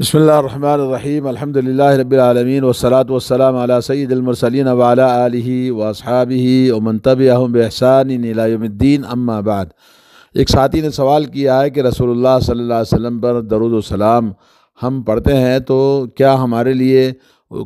بسم اللہ الرحمن الحمد للہ رب العالمین والصلاة والسلام وسلام علیہ سید دلمر آلہ واصحابہ ومن تبعہم بحسان بحث یوم الدین اما بعد ایک ساتھی نے سوال کیا ہے کہ رسول اللہ صلی اللہ علیہ وسلم پر درود و سلام ہم پڑھتے ہیں تو کیا ہمارے لیے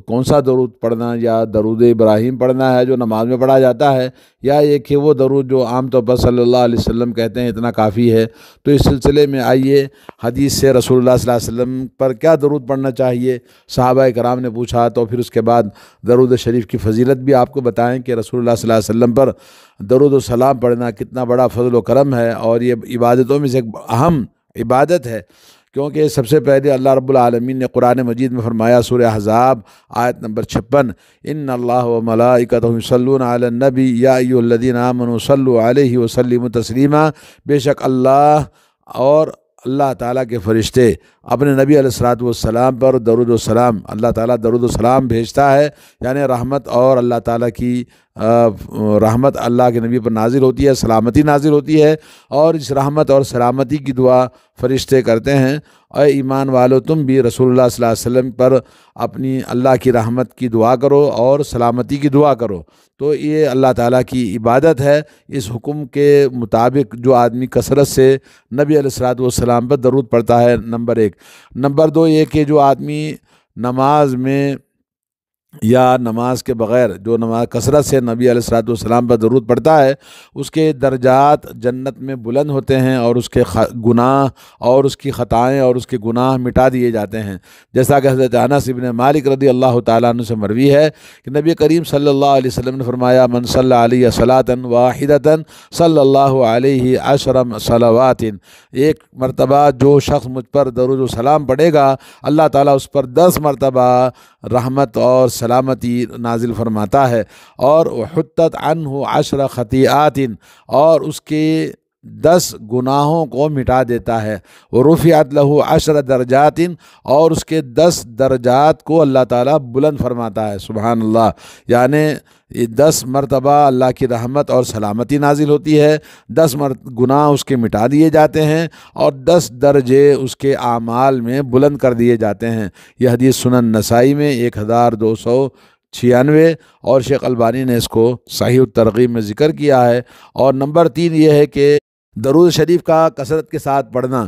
کون سا درود پڑھنا یا درود ابراہیم پڑھنا ہے جو نماز میں پڑھا جاتا ہے یا یہ کہ وہ درود جو عام طور پر صلی اللہ علیہ وسلم کہتے ہیں اتنا کافی ہے تو اس سلسلے میں آئیے حدیث سے رسول اللہ صلی اللہ علیہ وسلم پر کیا درود پڑھنا چاہیے صحابہ کرام نے پوچھا تو پھر اس کے بعد درود شریف کی فضیلت بھی آپ کو بتائیں کہ رسول اللہ صلی اللہ علیہ وسلم پر درود و سلام پڑھنا کتنا بڑا فضل و کرم ہے اور یہ عبادتوں میں سے ایک اہم عبادت ہے کیونکہ سب سے پہلے اللہ رب العالمین نے قرآن مجید میں فرمایا سور حضاب آیت نمبر چھپن ان اللہ انَ اللّہ یا نبی الدین اللدن و صلی الم تسلیمہ بے شک اللہ اور اللہ تعالیٰ کے فرشتے اپنے نبی علیہ السلاۃ والسلام پر درود و سلام اللہ تعالیٰ درود و سلام بھیجتا ہے یعنی رحمت اور اللہ تعالیٰ کی رحمت اللہ کے نبی پر نازل ہوتی ہے سلامتی نازل ہوتی ہے اور اس رحمت اور سلامتی کی دعا فرشتے کرتے ہیں اے ایمان والو تم بھی رسول اللہ صلی اللہ علیہ وسلم پر اپنی اللہ کی رحمت کی دعا کرو اور سلامتی کی دعا کرو تو یہ اللہ تعالیٰ کی عبادت ہے اس حکم کے مطابق جو آدمی کثرت سے نبی علیہ السلاۃ والسلام پر درود پڑتا ہے نمبر ایک نمبر دو یہ کہ جو آدمی نماز میں یا نماز کے بغیر جو نماز کثرت سے نبی علیہ السلاۃ السلام پر ضرورت پڑتا ہے اس کے درجات جنت میں بلند ہوتے ہیں اور اس کے گناہ اور اس کی خطائیں اور اس کے گناہ مٹا دیے جاتے ہیں جیسا کہ حضرت انس ابن مالک رضی اللہ تعالیٰ عنہ سے مروی ہے کہ نبی کریم صلی اللہ علیہ وسلم نے فرمایا من صلی علیہ السلات واحد صلی اللہ علیہ اشرم صلاوات ایک مرتبہ جو شخص مجھ پر درود و سلام پڑھے گا اللہ تعالیٰ اس پر دس مرتبہ رحمت اور سلامتی نازل فرماتا ہے اور حتت ان عشر عاشرہ اور اس کے دس گناہوں کو مٹا دیتا ہے رفیات لہو عشر درجات اور اس کے دس درجات کو اللہ تعالیٰ بلند فرماتا ہے سبحان اللہ یعنی یہ دس مرتبہ اللہ کی رحمت اور سلامتی نازل ہوتی ہے دس مرت گناہ اس کے مٹا دیے جاتے ہیں اور دس درجے اس کے اعمال میں بلند کر دیے جاتے ہیں یہ حدیث سنن نسائی میں ایک ہزار دو سو چھیانوے اور شیخ البانی نے اس کو صحیح الترغیب میں ذکر کیا ہے اور نمبر تین یہ ہے کہ درود شریف کا کثرت کے ساتھ پڑھنا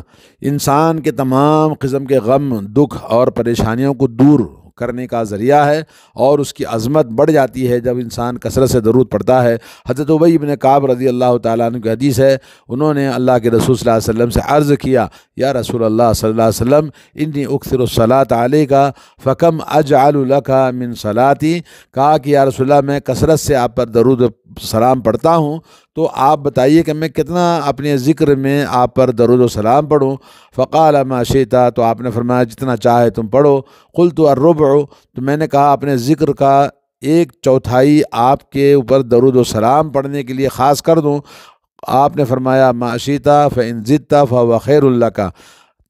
انسان کے تمام قسم کے غم دکھ اور پریشانیوں کو دور کرنے کا ذریعہ ہے اور اس کی عظمت بڑھ جاتی ہے جب انسان کثرت سے درود پڑھتا ہے حضرت و ابن کعب رضی اللہ تعالیٰ عنہ کی حدیث ہے انہوں نے اللہ کے رسول صلی اللہ علیہ وسلم سے عرض کیا یا رسول اللہ صلی اللہ علیہ وسلم انی اکثر الصلاۃ علیہ کا فکم اج آل من کا کہا کہ یا رسول اللہ میں کثرت سے آپ پر درود سلام پڑھتا ہوں تو آپ بتائیے کہ میں کتنا اپنے ذکر میں آپ پر درود و سلام پڑھوں فقال ما شیتا تو آپ نے فرمایا جتنا چاہے تم پڑھو کل تو اور تو میں نے کہا اپنے ذکر کا ایک چوتھائی آپ کے اوپر درود و سلام پڑھنے کے لیے خاص کر دوں آپ نے فرمایا معاشیتا فن زدہ فخیر اللہ کا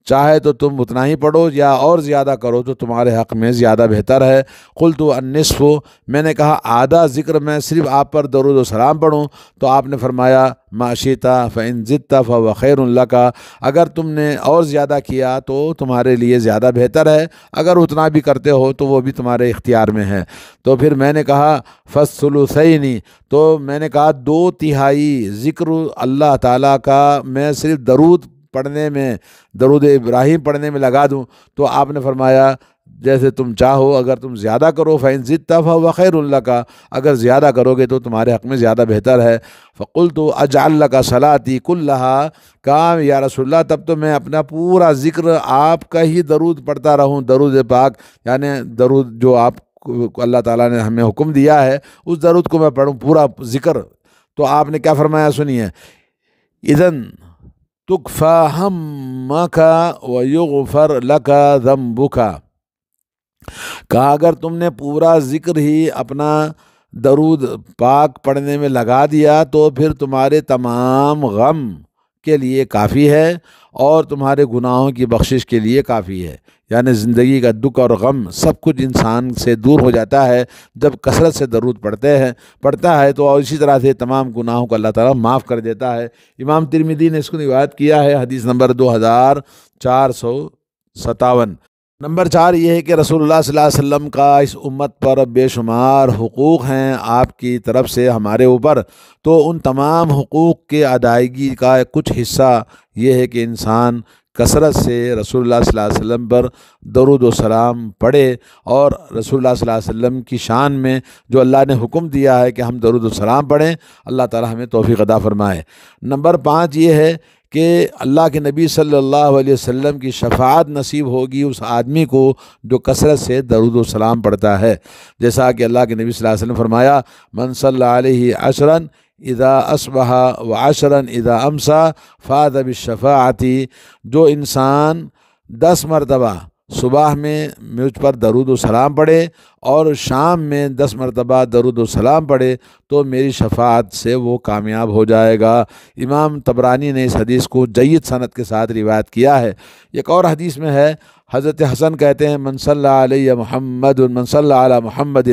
چاہے تو تم اتنا ہی پڑھو یا اور زیادہ کرو تو تمہارے حق میں زیادہ بہتر ہے قل تو انصف ہو میں نے کہا آدھا ذکر میں صرف آپ پر درود و سلام پڑھوں تو آپ نے فرمایا معاشیتا فن ف و خیر اللہ کا اگر تم نے اور زیادہ کیا تو تمہارے لیے زیادہ بہتر ہے اگر اتنا بھی کرتے ہو تو وہ بھی تمہارے اختیار میں ہے تو پھر میں نے کہا فصل سلو تو میں نے کہا دو تہائی ذکر اللہ تعالیٰ کا میں صرف درود پڑھنے میں درود ابراہیم پڑھنے میں لگا دوں تو آپ نے فرمایا جیسے تم چاہو اگر تم زیادہ کرو فین ضد خیر اللہ کا اگر زیادہ کرو گے تو تمہارے حق میں زیادہ بہتر ہے اج اللہ کا سلاطی کل اللہ کام یا رسول اللہ تب تو میں اپنا پورا ذکر آپ کا ہی درود پڑھتا رہوں درود پاک یعنی درود جو آپ اللہ تعالیٰ نے ہمیں حکم دیا ہے اس درود کو میں پڑھوں پورا ذکر تو آپ نے کیا فرمایا سنی ہے تکفا تکفہ ہمر لکا ذنبکا کہا اگر تم نے پورا ذکر ہی اپنا درود پاک پڑھنے میں لگا دیا تو پھر تمہارے تمام غم کے لیے کافی ہے اور تمہارے گناہوں کی بخشش کے لیے کافی ہے یعنی زندگی کا دکھ اور غم سب کچھ انسان سے دور ہو جاتا ہے جب کثرت سے درود پڑھتے ہیں پڑھتا ہے تو اور اسی طرح سے تمام گناہوں کو اللہ تعالیٰ معاف کر دیتا ہے امام ترمیدی نے اس کو روایت کیا ہے حدیث نمبر دو ہزار چار سو ستاون نمبر چار یہ ہے کہ رسول اللہ صلی اللہ علیہ وسلم کا اس امت پر بے شمار حقوق ہیں آپ کی طرف سے ہمارے اوپر تو ان تمام حقوق کے ادائیگی کا کچھ حصہ یہ ہے کہ انسان کثرت سے رسول اللہ صلی اللہ علیہ وسلم پر درود و سلام پڑھے اور رسول اللہ صلی اللہ علیہ وسلم کی شان میں جو اللہ نے حکم دیا ہے کہ ہم درود و سلام پڑھیں اللہ تعالی ہمیں توفیق عطا فرمائے نمبر پانچ یہ ہے کہ اللہ کے نبی صلی اللہ علیہ وسلم کی شفاعت نصیب ہوگی اس آدمی کو جو کثرت سے درود و سلام پڑھتا ہے جیسا کہ اللہ کے نبی صلی اللہ علیہ وسلم فرمایا من صلی اللہ علیہ اشرن ادا اسبہ و آشرن ادا امسا فاد اب جو انسان دس مرتبہ صبح میں مجھ پر درود و سلام پڑھے اور شام میں دس مرتبہ درود و سلام پڑھے تو میری شفاعت سے وہ کامیاب ہو جائے گا امام تبرانی نے اس حدیث کو جید صنعت کے ساتھ روایت کیا ہے ایک اور حدیث میں ہے حضرت حسن کہتے ہیں من صلی علیہ محمد من صلی علی محمد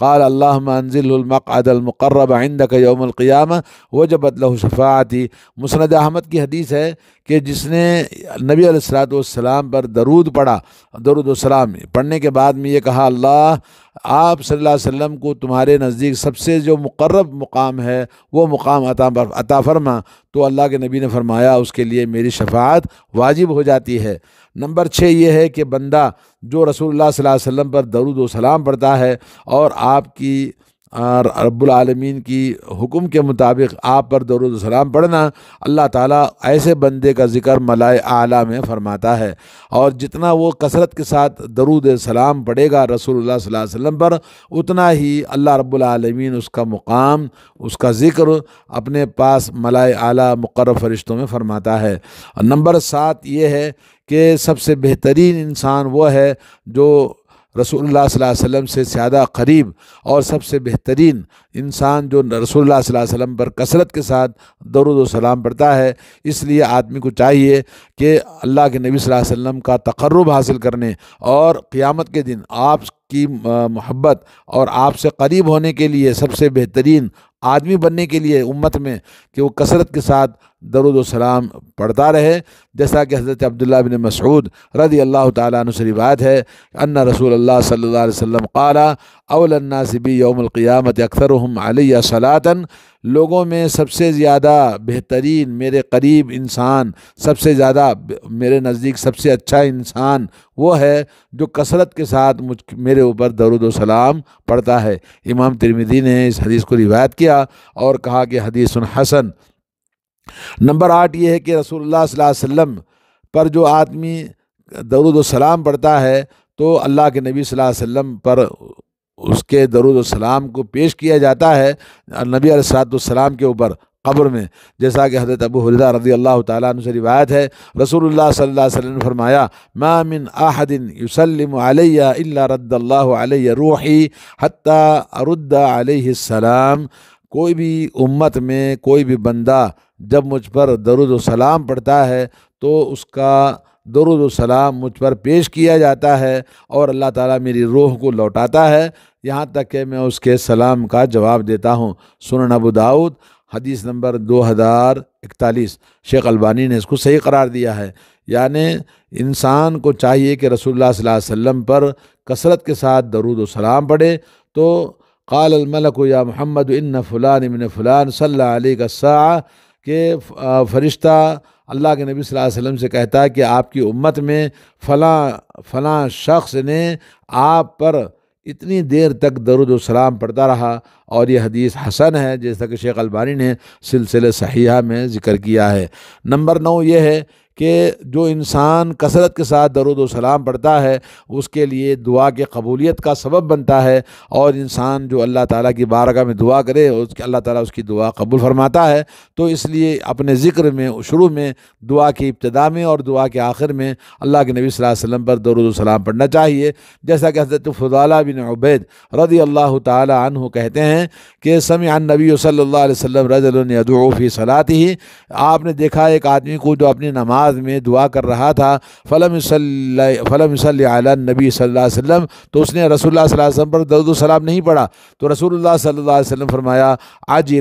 قال اللہم انزل المقعد المقرب عندک یوم القیامہ وجبت له شفاعتی مسند احمد کی حدیث ہے کہ جس نے نبی علیہ والسلام پر درود پڑھا درود السلام پڑھنے کے بعد میں یہ کہا اللہ آپ صلی اللہ علیہ وسلم کو تمہارے نزدیک سب سے جو مقرب مقام ہے وہ مقام عطا فرما تو اللہ کے نبی نے فرمایا اس کے لیے میری شفاعت واجب ہو جاتی ہے نمبر چھ یہ ہے کہ بندہ جو رسول اللہ صلی اللہ علیہ وسلم پر درود و سلام پڑھتا ہے اور آپ کی رب العالمین کی حکم کے مطابق آپ پر درود السلام پڑھنا اللہ تعالیٰ ایسے بندے کا ذکر ملائے اعلیٰ میں فرماتا ہے اور جتنا وہ کثرت کے ساتھ درود سلام پڑھے گا رسول اللہ صلی اللہ علیہ وسلم پر اتنا ہی اللہ رب العالمین اس کا مقام اس کا ذکر اپنے پاس ملائے اعلیٰ مقرر فرشتوں میں فرماتا ہے نمبر سات یہ ہے کہ سب سے بہترین انسان وہ ہے جو رسول اللہ صلی اللہ علیہ وسلم سے زیادہ قریب اور سب سے بہترین انسان جو رسول اللہ صلی اللہ علیہ وسلم پر کثرت کے ساتھ درود و سلام پڑتا ہے اس لیے آدمی کو چاہیے کہ اللہ کے نبی صلی اللہ علیہ وسلم کا تقرب حاصل کرنے اور قیامت کے دن آپ کی محبت اور آپ سے قریب ہونے کے لیے سب سے بہترین آدمی بننے کے لیے امت میں کہ وہ کثرت کے ساتھ درود و سلام پڑھتا رہے جیسا کہ حضرت عبداللہ بن مسعود رضی اللہ تعالیٰ عنہ سے روایت ہے ان رسول اللہ صلی اللہ علیہ وسلم قالا اول الناس بی یوم القیامت اکثرهم علیہ سلاطن لوگوں میں سب سے زیادہ بہترین میرے قریب انسان سب سے زیادہ میرے نزدیک سب سے اچھا انسان وہ ہے جو کثرت کے ساتھ مجھ میرے اوپر درود و سلام پڑھتا ہے امام ترمیدی نے اس حدیث کو روایت کیا اور کہا کہ حدیث حسن نمبر آٹھ یہ ہے کہ رسول اللہ صلی اللہ علیہ وسلم پر جو آدمی درود و سلام پڑھتا ہے تو اللہ کے نبی صلی اللہ علیہ وسلم پر اس کے درود و سلام کو پیش کیا جاتا ہے نبی علیہ السلام کے اوپر قبر میں جیسا کہ حضرت ابو خلیٰ رضی اللہ تعالیٰ عنہ سے روایت ہے رسول اللہ صلی اللہ علیہ وسلم نے فرمایا ما من احد یسلم علیہ الا رد اللہ علیہ روحی حتی ارد علیہ السلام کوئی بھی امت میں کوئی بھی بندہ جب مجھ پر درود و سلام پڑھتا ہے تو اس کا درود و سلام مجھ پر پیش کیا جاتا ہے اور اللہ تعالیٰ میری روح کو لوٹاتا ہے یہاں تک کہ میں اس کے سلام کا جواب دیتا ہوں سنن ابو داود حدیث نمبر دو ہزار اکتالیس شیخ البانی نے اس کو صحیح قرار دیا ہے یعنی انسان کو چاہیے کہ رسول اللہ صلی اللہ علیہ وسلم پر کثرت کے ساتھ درود و سلام پڑھے تو قال الملک یا محمد ان فلان ابن فلان صلی اللہ علیہ کا کہ فرشتہ اللہ کے نبی صلی اللہ علیہ وسلم سے کہتا ہے کہ آپ کی امت میں فلاں فلاں شخص نے آپ پر اتنی دیر تک درود و سلام پڑھتا رہا اور یہ حدیث حسن ہے جیسا کہ شیخ البانی نے سلسلے صحیحہ میں ذکر کیا ہے نمبر نو یہ ہے کہ جو انسان کثرت کے ساتھ درود و سلام پڑھتا ہے اس کے لیے دعا کے قبولیت کا سبب بنتا ہے اور انسان جو اللہ تعالیٰ کی بارگاہ میں دعا کرے اس کے اللہ تعالیٰ اس کی دعا قبول فرماتا ہے تو اس لیے اپنے ذکر میں شروع میں دعا کی ابتدا میں اور دعا کے آخر میں اللہ کے نبی صلی اللہ علیہ وسلم پر درود و سلام پڑھنا چاہیے جیسا کہ حضرت فضالہ بن عبید رضی اللہ تعالیٰ عنہ کہتے ہیں کہ سمع النبی نبی صلی اللہ علیہ وسلم رض فی صلاتی ہی آپ نے دیکھا ایک آدمی کو جو اپنی نماز نماز میں دعا کر رہا تھا فلم صلی علی نبی صلی اللہ علیہ وسلم تو اس نے رسول اللہ صلی اللہ علیہ وسلم پر درد سلام نہیں پڑھا تو رسول اللہ صلی اللہ علیہ وسلم فرمایا آج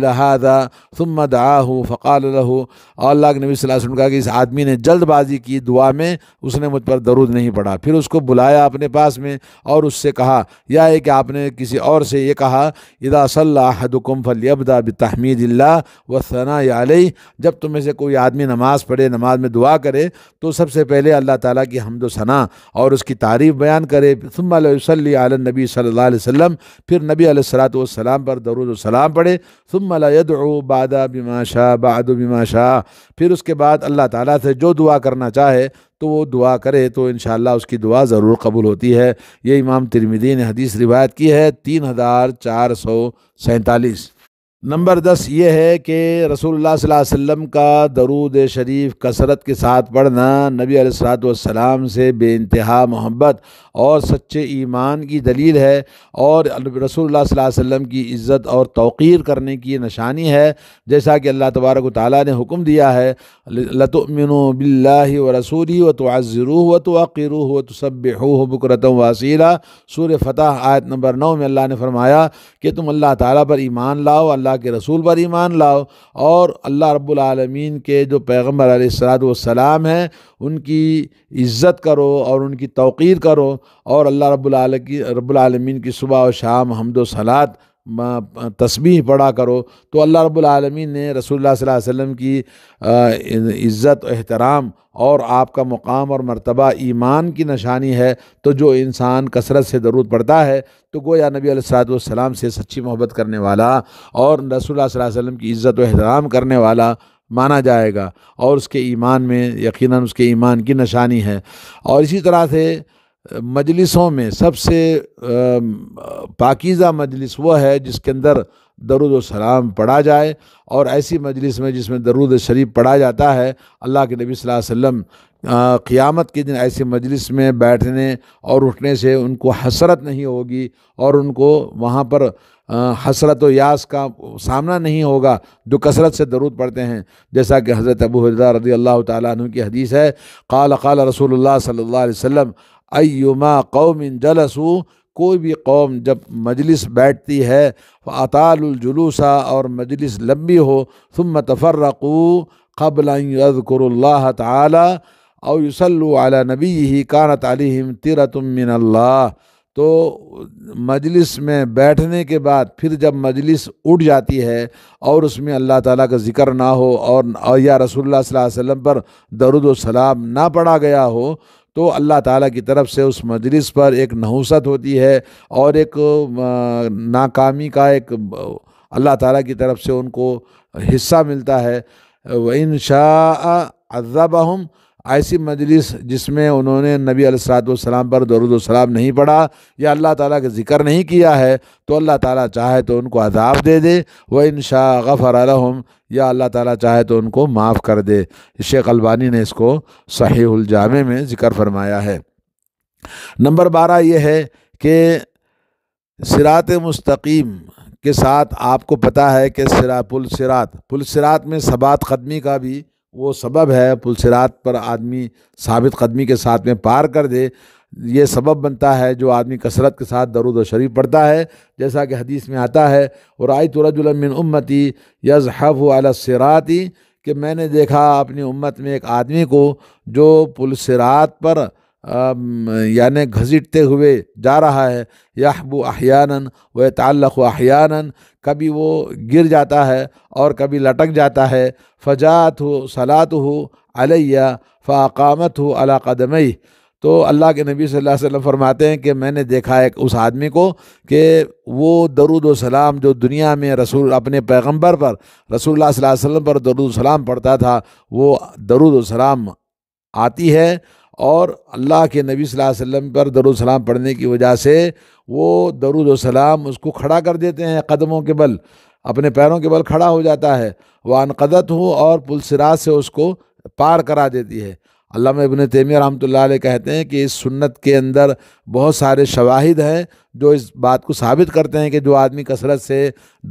فقال اور اللہ اللہ کے نبی صلی علیہ وسلم کہا کہ اس آدمی نے جلد بازی کی دعا میں اس نے مجھ پر درود نہیں پڑھا پھر اس کو بلایا اپنے پاس میں اور اس سے کہا یا ہے کہ آپ نے کسی اور سے یہ کہا ادا صلی اللہ بتحمید اللہ و ثنا علیہ جب تمہیں سے کوئی آدمی نماز پڑھے نماز میں دعا کرے تو سب سے پہلے اللہ تعالیٰ کی حمد و ثنا اور اس کی تعریف بیان کرے ثم علیہ علی نبی صلی اللہ علیہ وسلم پھر نبی علیہ السلاۃ والسلام پر درود السلام پڑھے ثم او بادہ بما شاہ باد و بما شاہ پھر اس کے بعد اللہ تعالیٰ سے جو دعا کرنا چاہے تو وہ دعا کرے تو انشاءاللہ اس کی دعا ضرور قبول ہوتی ہے یہ امام نے حدیث روایت کی ہے تین ہزار چار سو سینتالیس نمبر دس یہ ہے کہ رسول اللہ صلی اللہ علیہ وسلم کا درود شریف کثرت کے ساتھ پڑھنا نبی علیہ السلاۃ والسلام سے بے انتہا محبت اور سچے ایمان کی دلیل ہے اور رسول اللہ صلی اللہ علیہ وسلم کی عزت اور توقیر کرنے کی نشانی ہے جیسا کہ اللہ تبارک و تعالیٰ نے حکم دیا ہے لطمن و بلّہ و رسول و تو توزروح و تو عقیر و تو سب بکرتم وسیلہ سور فتح آیت نمبر نو میں اللہ نے فرمایا کہ تم اللہ تعالیٰ پر ایمان لاؤ اللہ کے رسول پر ایمان لاؤ اور اللہ رب العالمین کے جو پیغمبر علیہ السلاۃ والسلام ہیں ان کی عزت کرو اور ان کی توقیر کرو اور اللہ رب رب العالمین کی صبح و شام حمد و صلات تسبیح پڑا کرو تو اللہ رب العالمین نے رسول اللہ صلی اللہ علیہ وسلم کی عزت و احترام اور آپ کا مقام اور مرتبہ ایمان کی نشانی ہے تو جو انسان کثرت سے درود پڑتا ہے تو گویا نبی علیہ السلاۃ والسلام سے سچی محبت کرنے والا اور رسول اللہ صلی اللہ علیہ وسلم کی عزت و احترام کرنے والا مانا جائے گا اور اس کے ایمان میں یقیناً اس کے ایمان کی نشانی ہے اور اسی طرح سے مجلسوں میں سب سے پاکیزہ مجلس وہ ہے جس کے اندر درود و سلام پڑھا جائے اور ایسی مجلس میں جس میں درود شریف پڑھا جاتا ہے اللہ کے نبی صلی اللہ علیہ وسلم قیامت کے دن ایسی مجلس میں بیٹھنے اور اٹھنے سے ان کو حسرت نہیں ہوگی اور ان کو وہاں پر حسرت و یاس کا سامنا نہیں ہوگا جو کثرت سے درود پڑھتے ہیں جیسا کہ حضرت ابو حضرت رضی اللہ تعالیٰ عنہ کی حدیث ہے قال قال رسول اللہ صلی اللہ علیہ وسلم ایما قوم جلسو کوئی بھی قوم جب مجلس بیٹھتی ہے اطال الجلوسا اور مجلس لمبی ہو ثم تفرقو قبل ان یذکر اللہ تعالی او یسلو علی نبی ہی کانت علیہم تیرت من اللہ تو مجلس میں بیٹھنے کے بعد پھر جب مجلس اٹھ جاتی ہے اور اس میں اللہ تعالیٰ کا ذکر نہ ہو اور یا رسول اللہ صلی اللہ علیہ وسلم پر درود و سلام نہ پڑا گیا ہو تو اللہ تعالیٰ کی طرف سے اس مجلس پر ایک نحوست ہوتی ہے اور ایک ناکامی کا ایک اللہ تعالیٰ کی طرف سے ان کو حصہ ملتا ہے ان شاء عَذَّبَهُمْ ایسی مجلس جس میں انہوں نے نبی علیہ السلاۃ والسلام پر و السلام نہیں پڑھا یا اللہ تعالیٰ کا ذکر نہیں کیا ہے تو اللہ تعالیٰ چاہے تو ان کو عذاب دے دے وہ ان غفر غرآم یا اللہ تعالیٰ چاہے تو ان کو معاف کر دے شیخ البانی نے اس کو صحیح الجامع میں ذکر فرمایا ہے نمبر بارہ یہ ہے کہ سرات مستقیم کے ساتھ آپ کو پتہ ہے کہ سرا پل سرات پل سرات میں سبات قدمی کا بھی وہ سبب ہے پلسرات پر آدمی ثابت قدمی کے ساتھ میں پار کر دے یہ سبب بنتا ہے جو آدمی کثرت کے ساتھ درود و شریف پڑھتا ہے جیسا کہ حدیث میں آتا ہے اور آئی رج المن امتی یز حف علسراتی کہ میں نے دیکھا اپنی امت میں ایک آدمی کو جو سرات پر یعنی گھزٹتے ہوئے جا رہا ہے یحبو احیانا و تعلق احیانا کبھی وہ گر جاتا ہے اور کبھی لٹک جاتا ہے فجات ہو سلات ہو علیہ فاقامت ہو قدمی تو اللہ کے نبی صلی اللہ علیہ وسلم فرماتے ہیں کہ میں نے دیکھا ایک اس آدمی کو کہ وہ درود و سلام جو دنیا میں رسول اپنے پیغمبر پر رسول اللہ صلی اللہ علیہ وسلم پر درود و سلام پڑھتا تھا وہ درود و سلام آتی ہے اور اللہ کے نبی صلی اللہ علیہ وسلم پر درود سلام پڑھنے کی وجہ سے وہ درود و سلام اس کو کھڑا کر دیتے ہیں قدموں کے بل اپنے پیروں کے بل کھڑا ہو جاتا ہے وہ انقدت ہو اور پل سراج سے اس کو پار کرا دیتی ہے علامہ ابن تیمیہ رحمۃ اللہ علیہ کہتے ہیں کہ اس سنت کے اندر بہت سارے شواہد ہیں جو اس بات کو ثابت کرتے ہیں کہ جو آدمی کثرت سے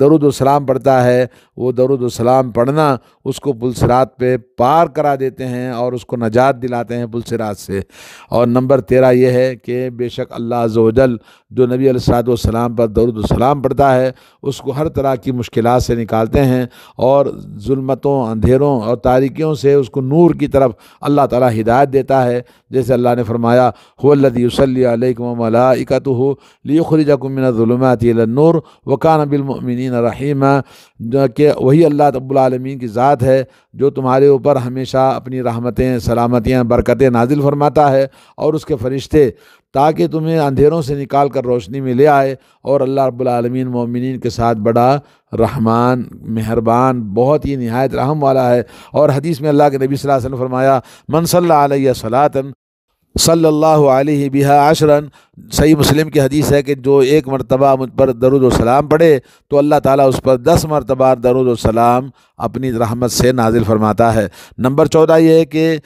درود و سلام پڑھتا ہے وہ درود و سلام پڑھنا اس کو پلسرات پہ پار کرا دیتے ہیں اور اس کو نجات دلاتے ہیں پلسرات سے اور نمبر تیرہ یہ ہے کہ بے شک اللہ جل جو نبی علط السلام پر درود و سلام پڑھتا ہے اس کو ہر طرح کی مشکلات سے نکالتے ہیں اور ظلمتوں اندھیروں اور تاریکیوں سے اس کو نور کی طرف اللہ تعالیٰ ہدایت دیتا ہے جیسے اللہ نے فرمایا ہو اللہ صلی علیہ و ہو لی لیخرجکم من الظلمات الى النور المن بالمؤمنین رحیمہ کہ وہی اللہ رب العالمین کی ذات ہے جو تمہارے اوپر ہمیشہ اپنی رحمتیں سلامتیاں برکتیں نازل فرماتا ہے اور اس کے فرشتے تاکہ تمہیں اندھیروں سے نکال کر روشنی میں لے آئے اور اللہ رب العالمین مومنین کے ساتھ بڑا رحمان مہربان بہت ہی نہایت رحم والا ہے اور حدیث میں اللہ کے نبی صلی اللہ علیہ وسلم فرمایا من صلی اللہ علیہ السلات صلی اللہ علیہ بہا عشرن صحیح مسلم کی حدیث ہے کہ جو ایک مرتبہ مجھ پر درود و سلام پڑھے تو اللہ تعالیٰ اس پر دس مرتبہ درود و سلام اپنی رحمت سے نازل فرماتا ہے نمبر چودہ یہ ہے کہ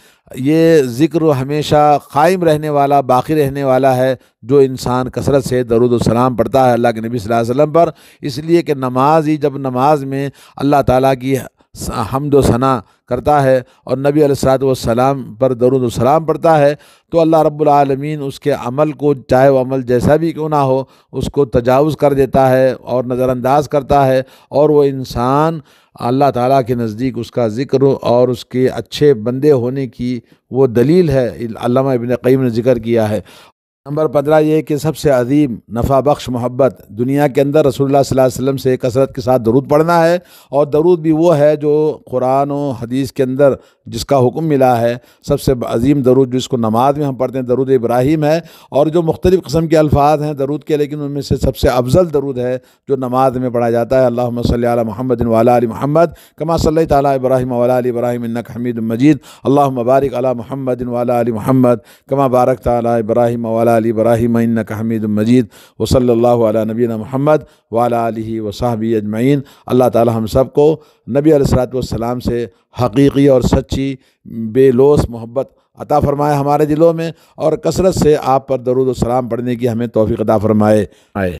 یہ ذکر ہمیشہ قائم رہنے والا باقی رہنے والا ہے جو انسان کثرت سے درود و سلام پڑھتا ہے اللہ کے نبی صلی اللہ علیہ وسلم پر اس لیے کہ نماز ہی جب نماز میں اللہ تعالیٰ کی حمد و ثنا کرتا ہے اور نبی علیہ درود و سلام پر پڑھتا ہے تو اللہ رب العالمین اس کے عمل کو چاہے وہ عمل جیسا بھی کیوں نہ ہو اس کو تجاوز کر دیتا ہے اور نظر انداز کرتا ہے اور وہ انسان اللہ تعالیٰ کے نزدیک اس کا ذکر اور اس کے اچھے بندے ہونے کی وہ دلیل ہے علامہ ابن قیم نے ذکر کیا ہے نمبر پندرہ یہ کہ سب سے عظیم نفع بخش محبت دنیا کے اندر رسول اللہ صلی اللہ علیہ وسلم سے کثرت کے ساتھ درود پڑھنا ہے اور درود بھی وہ ہے جو قرآن و حدیث کے اندر جس کا حکم ملا ہے سب سے عظیم درود جس کو نماز میں ہم پڑھتے ہیں درود ابراہیم ہے اور جو مختلف قسم کے الفاظ ہیں درود کے لیکن ان میں سے سب سے افضل درود ہے جو نماز میں پڑھا جاتا ہے اللہ صلی علیہ محمد علی محمد کما صلی اللہ تعالیٰ ابراہیم علی ابراہیم النک حمید المجید اللہ مبارک علی محمد علی محمد کما بارک تعالیٰ ابراہیم ولا اللہ علیہ حمید المجید و صلی اللہ علیہ نبی محمد ولا علیہ و صحابی اجمعین اللہ تعالی ہم سب کو نبی علیہ السلاۃ والسلام سے حقیقی اور سچی بے لوس محبت عطا فرمائے ہمارے دلوں میں اور کثرت سے آپ پر درود و سلام پڑھنے کی ہمیں توفیق عطا فرمائے آئے